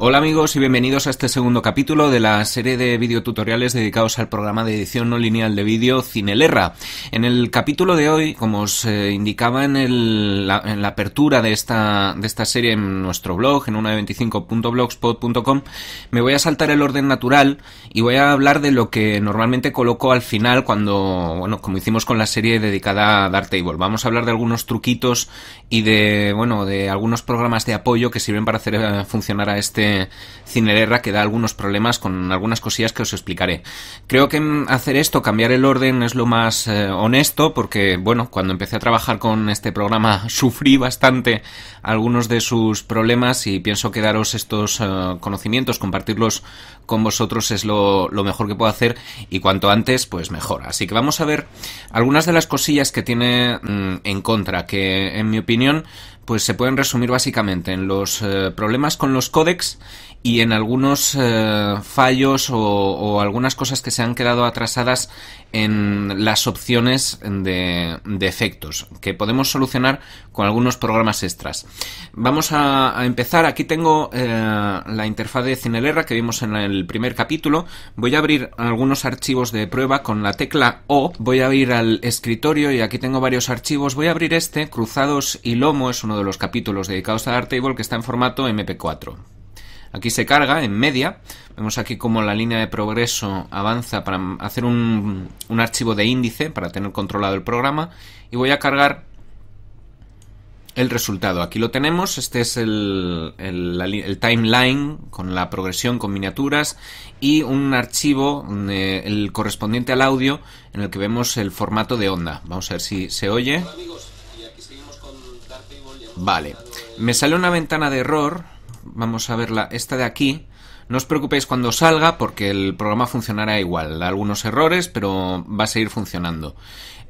Hola amigos y bienvenidos a este segundo capítulo de la serie de videotutoriales dedicados al programa de edición no lineal de vídeo Cinelerra. En el capítulo de hoy, como os eh, indicaba en, la, apertura de esta, de esta serie en nuestro blog, en una de 25.blogspot.com, me voy a saltar el orden natural y voy a hablar de lo que normalmente coloco al final cuando, bueno, como hicimos con la serie dedicada a Table. Vamos a hablar de algunos truquitos y de, bueno, de algunos programas de apoyo que sirven para hacer eh, funcionar a este Cinerera que da algunos problemas con algunas cosillas que os explicaré. Creo que mm, hacer esto, cambiar el orden, es lo más eh, honesto porque, bueno, cuando empecé a trabajar con este programa sufrí bastante algunos de sus problemas y pienso que daros estos eh, conocimientos, compartirlos con vosotros es lo, mejor que puedo hacer y cuanto antes, pues mejor. Así que vamos a ver algunas de las cosillas que tiene mm, en contra, que en mi opinión pues se pueden resumir básicamente en los eh, problemas con los códex, y en algunos eh, fallos o, algunas cosas que se han quedado atrasadas en las opciones de, efectos que podemos solucionar con algunos programas extras. Vamos a, empezar. Aquí tengo eh, la interfaz de Cinelerra que vimos en el primer capítulo. Voy a abrir algunos archivos de prueba con la tecla O. Voy a ir al escritorio y aquí tengo varios archivos. Voy a abrir este, Cruzados y Lomo, es uno de los capítulos dedicados a Table, que está en formato MP4. Aquí se carga en media. Vemos aquí cómo la línea de progreso avanza para hacer un, un archivo de índice para tener controlado el programa. Y voy a cargar el resultado. Aquí lo tenemos, este es el, timeline con la progresión, con miniaturas y un archivo, mm, eh, el correspondiente al audio, en el que vemos el formato de onda. Vamos a ver si se oye. vale, me sale una ventana de error vamos a verla, esta de aquí, no os preocupéis cuando salga porque el programa funcionará igual. Algunos errores, pero va a seguir funcionando.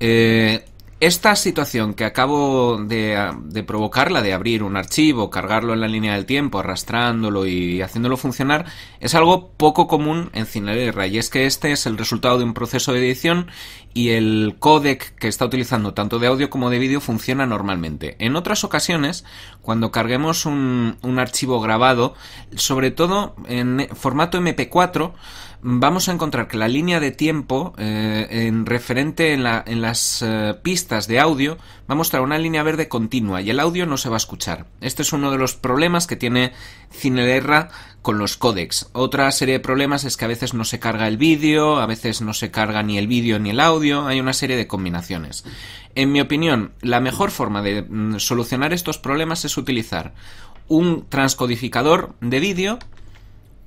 Eh, esta situación que acabo de, provocarla, de abrir un archivo, cargarlo en la línea del tiempo, arrastrándolo y haciéndolo funcionar, es algo poco común en cine y es que este es el resultado de un proceso de edición y el codec que está utilizando tanto de audio como de vídeo funciona normalmente. En otras ocasiones, cuando carguemos un archivo grabado, sobre todo en formato MP4, vamos a encontrar que la línea de tiempo eh, en referente en, las eh, pistas de audio va a mostrar una línea verde continua y el audio no se va a escuchar. Este es uno de los problemas que tiene Cinelerra con los códecs. Otra serie de problemas es que a veces no se carga el vídeo, a veces no se carga ni el vídeo ni el audio, hay una serie de combinaciones. En mi opinión, la mejor forma de mm, solucionar estos problemas es utilizar un transcodificador de vídeo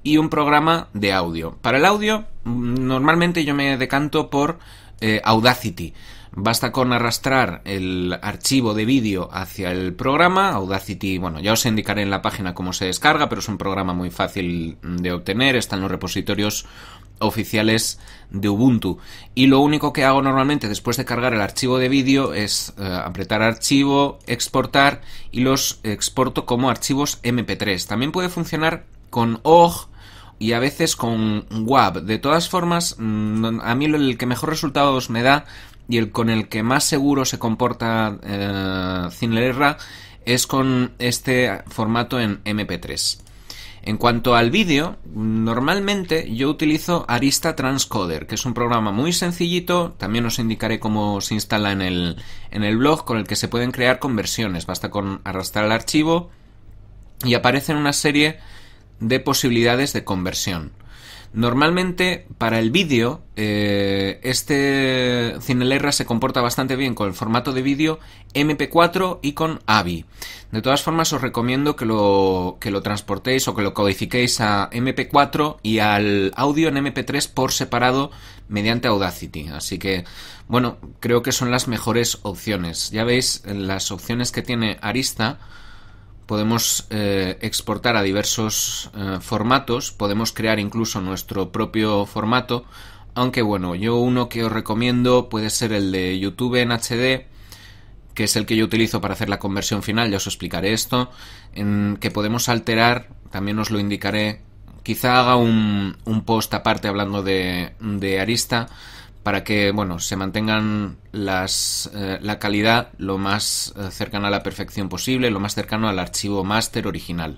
y un programa de audio. Para el audio, normalmente yo me decanto por eh, Audacity. Basta con arrastrar el archivo de vídeo hacia el programa. Audacity, bueno, ya os indicaré en la página cómo se descarga, pero es un programa muy fácil de obtener. Está en los repositorios oficiales de Ubuntu. Y lo único que hago normalmente después de cargar el archivo de vídeo es eh, apretar archivo, exportar y los exporto como archivos MP3. También puede funcionar con OG y a veces con WAB. De todas formas, mm, a mí el que mejor resultados me da y el con el que más seguro se comporta eh, es con este formato en MP3. En cuanto al vídeo, normalmente yo utilizo Arista Transcoder, que es un programa muy sencillito, también os indicaré cómo se instala en el, en el blog, con el que se pueden crear conversiones, basta con arrastrar el archivo y en una serie de posibilidades de conversión. Normalmente para el vídeo eh, este Cinelerra se comporta bastante bien con el formato de vídeo MP4 y con AVI. De todas formas os recomiendo que lo, que lo transportéis o que lo codifiquéis a MP4 y al audio en MP3 por separado mediante Audacity. Así que bueno, creo que son las mejores opciones. Ya veis las opciones que tiene Arista podemos eh, exportar a diversos eh, formatos, podemos crear incluso nuestro propio formato, aunque bueno, yo uno que os recomiendo puede ser el de YouTube en HD, que es el que yo utilizo para hacer la conversión final, ya os explicaré esto, en que podemos alterar, también os lo indicaré, quizá haga un, un post aparte hablando de, de Arista, para que bueno, se mantengan las, eh, la calidad lo más eh, cercana a la perfección posible, lo más cercano al archivo master original.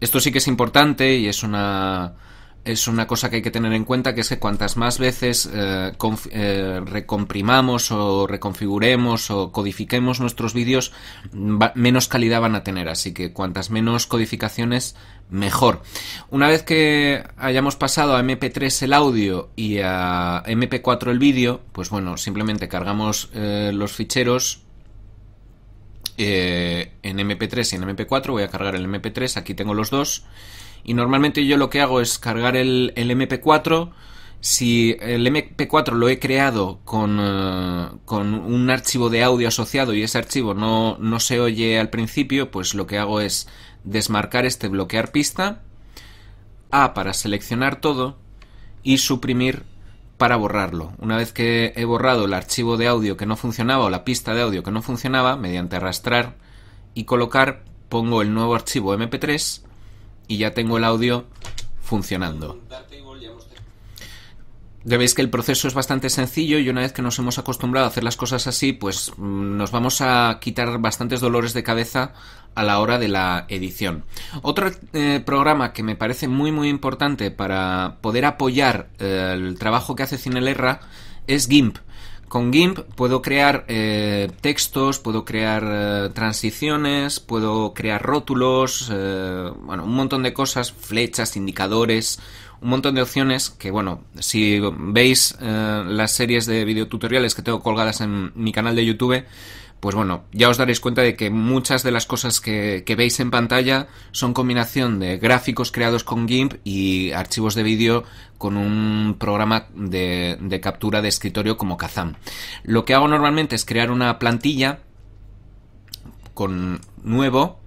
Esto sí que es importante y es una es una cosa que hay que tener en cuenta, que es que cuantas más veces eh, eh, recomprimamos o reconfiguremos o codifiquemos nuestros vídeos, menos calidad van a tener, así que cuantas menos codificaciones, mejor. Una vez que hayamos pasado a MP3 el audio y a MP4 el vídeo, pues bueno, simplemente cargamos eh, los ficheros en MP3 y en MP4, voy a cargar el MP3, aquí tengo los dos. Y normalmente yo lo que hago es cargar el, MP4. Si el MP4 lo he creado eh, con, un archivo de audio asociado y ese archivo no, no se oye al principio, pues lo que hago es desmarcar este bloquear pista, A para seleccionar todo y suprimir para borrarlo. Una vez que he borrado el archivo de audio que no funcionaba o la pista de audio que no funcionaba, mediante arrastrar y colocar, pongo el nuevo archivo MP3 y ya tengo el audio funcionando. Ya veis que el proceso es bastante sencillo y una vez que nos hemos acostumbrado a hacer las cosas así, pues mm, nos vamos a quitar bastantes dolores de cabeza a la hora de la edición. Otro eh, programa que me parece muy muy importante para poder apoyar eh, el trabajo que hace Cinelerra es GIMP con GIMP puedo crear eh, textos, puedo crear eh, transiciones, puedo crear rótulos, eh, bueno, un montón de cosas, flechas, indicadores, un montón de opciones que, bueno, si veis eh, las series de videotutoriales que tengo colgadas en mi canal de YouTube, pues bueno, ya os daréis cuenta de que muchas de las cosas que, que veis en pantalla son combinación de gráficos creados con GIMP y archivos de vídeo con un programa de, de captura de escritorio como Kazam. Lo que hago normalmente es crear una plantilla con nuevo,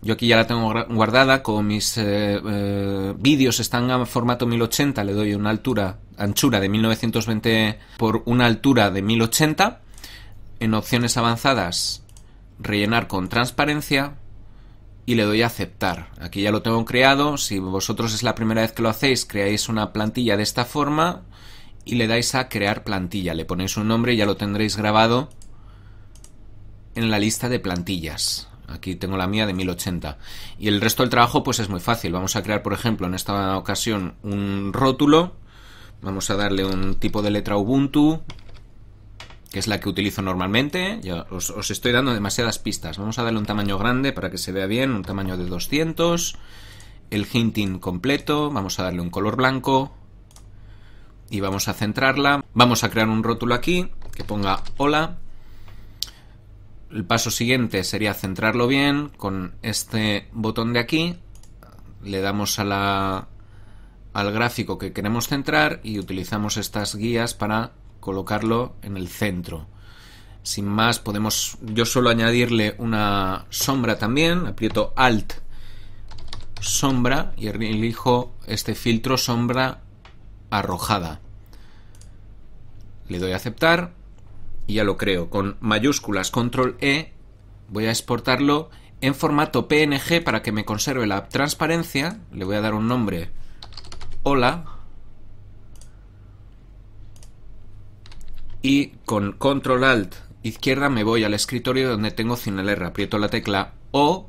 yo aquí ya la tengo guardada con mis eh, eh, vídeos están en formato 1080, le doy una altura, anchura de 1920 por una altura de 1080. En opciones avanzadas, rellenar con transparencia y le doy a aceptar. Aquí ya lo tengo creado. Si vosotros es la primera vez que lo hacéis, creáis una plantilla de esta forma y le dais a crear plantilla. Le ponéis un nombre y ya lo tendréis grabado en la lista de plantillas. Aquí tengo la mía de 1080. Y el resto del trabajo pues es muy fácil. Vamos a crear, por ejemplo, en esta ocasión un rótulo. Vamos a darle un tipo de letra Ubuntu, que es la que utilizo normalmente. os, os estoy dando demasiadas pistas. Vamos a darle un tamaño grande para que se vea bien, un tamaño de 200. El hinting completo, vamos a darle un color blanco. Y vamos a centrarla. Vamos a crear un rótulo aquí que ponga hola el paso siguiente sería centrarlo bien con este botón de aquí. Le damos a la, al gráfico que queremos centrar y utilizamos estas guías para colocarlo en el centro. Sin más, podemos yo suelo añadirle una sombra también. Aprieto Alt sombra y elijo este filtro sombra arrojada. Le doy a aceptar y ya lo creo, con mayúsculas, control E, voy a exportarlo en formato PNG para que me conserve la transparencia, le voy a dar un nombre, hola, y con control alt izquierda me voy al escritorio donde tengo CineLR. aprieto la tecla O,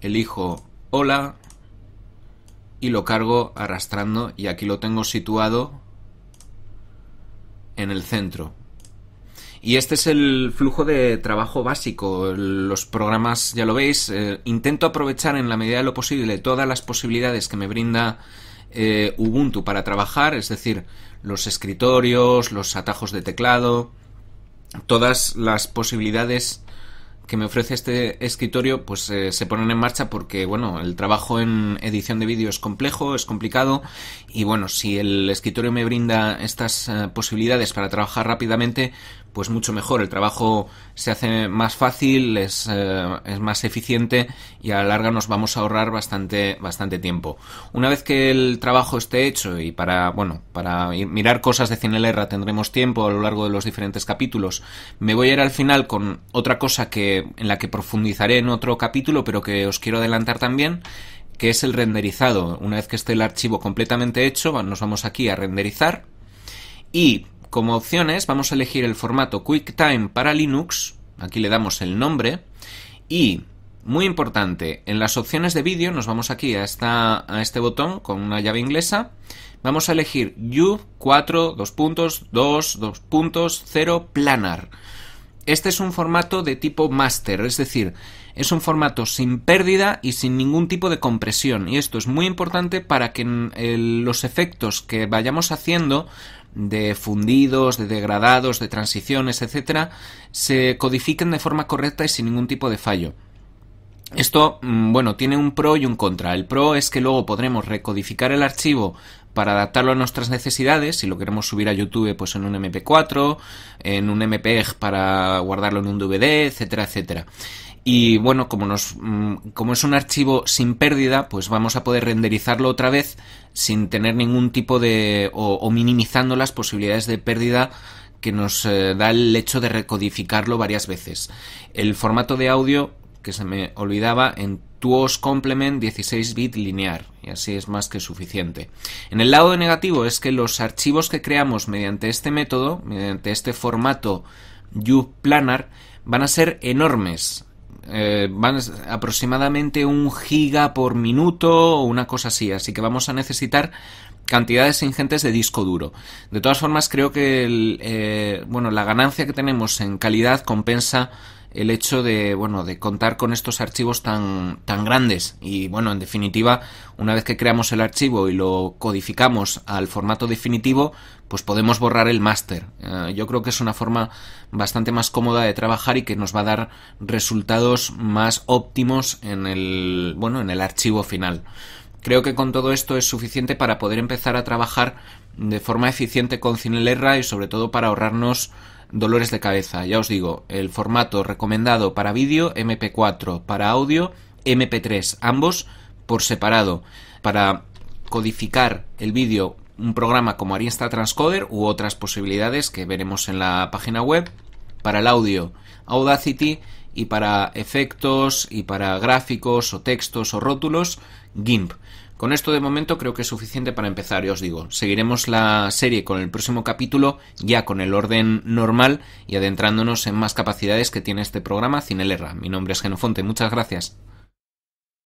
elijo hola y lo cargo arrastrando y aquí lo tengo situado en el centro. Y este es el flujo de trabajo básico. Los programas, ya lo veis, eh, intento aprovechar en la medida de lo posible todas las posibilidades que me brinda eh, Ubuntu para trabajar, es decir, los escritorios, los atajos de teclado, todas las posibilidades que me ofrece este escritorio pues eh, se ponen en marcha porque bueno el trabajo en edición de vídeo es complejo es complicado y bueno si el escritorio me brinda estas posibilidades para trabajar rápidamente pues mucho mejor. El trabajo se hace más fácil, eh, es, más eficiente y a la larga nos vamos a ahorrar bastante, bastante tiempo. Una vez que el trabajo esté hecho y para, bueno, para mirar cosas de CineLerra tendremos tiempo a lo largo de los diferentes capítulos, me voy a ir al final con otra cosa que, en la que profundizaré en otro capítulo, pero que os quiero adelantar también que es el renderizado. Una vez que esté el archivo completamente hecho, nos vamos aquí a renderizar y como opciones vamos a elegir el formato QuickTime para Linux, aquí le damos el nombre, y muy importante, en las opciones de vídeo nos vamos aquí a, esta, este botón con una llave inglesa, vamos a elegir U4, planar. Este es un formato de tipo master, es decir, es un formato sin pérdida y sin ningún tipo de compresión. Y esto es muy importante para que mm, los efectos que vayamos haciendo de fundidos, de degradados, de transiciones, etcétera, se codifiquen de forma correcta y sin ningún tipo de fallo. Esto, mm, bueno, tiene un pro y un contra. El pro es que luego podremos recodificar el archivo para adaptarlo a nuestras necesidades, si lo queremos subir a YouTube pues en un MP4, en un MPEG para guardarlo en un DVD, etcétera, etcétera. Y bueno, como, nos, mm, como es un archivo sin pérdida, pues vamos a poder renderizarlo otra vez sin tener ningún tipo de... o, minimizando las posibilidades de pérdida que nos eh, da el hecho de recodificarlo varias veces. El formato de audio que se me olvidaba, en tuos complement 16 bit linear, y así es más que suficiente. En el lado negativo es que los archivos que creamos mediante este método, mediante este formato U-Planar, van a ser enormes. Eh, van aproximadamente un giga por minuto o una cosa así, así que vamos a necesitar cantidades ingentes de disco duro. De todas formas, creo que eh, bueno, la ganancia que tenemos en calidad compensa el hecho de, bueno, de contar con estos archivos tan, tan grandes. Y bueno, en definitiva, una vez que creamos el archivo y lo codificamos al formato definitivo, pues podemos borrar el máster. Eh, yo creo que es una forma bastante más cómoda de trabajar y que nos va a dar resultados más óptimos en el, bueno, en el archivo final. Creo que con todo esto es suficiente para poder empezar a trabajar de forma eficiente con Cinelerra y sobre todo para ahorrarnos dolores de cabeza. Ya os digo, el formato recomendado para vídeo MP4, para audio MP3, ambos por separado, para codificar el vídeo un programa como ariesta Transcoder u otras posibilidades que veremos en la página web, para el audio Audacity y para efectos y para gráficos o textos o rótulos GIMP. Con esto de momento creo que es suficiente para empezar, y os digo. Seguiremos la serie con el próximo capítulo, ya con el orden normal y adentrándonos en más capacidades que tiene este programa error. Mi nombre es Genofonte, muchas gracias.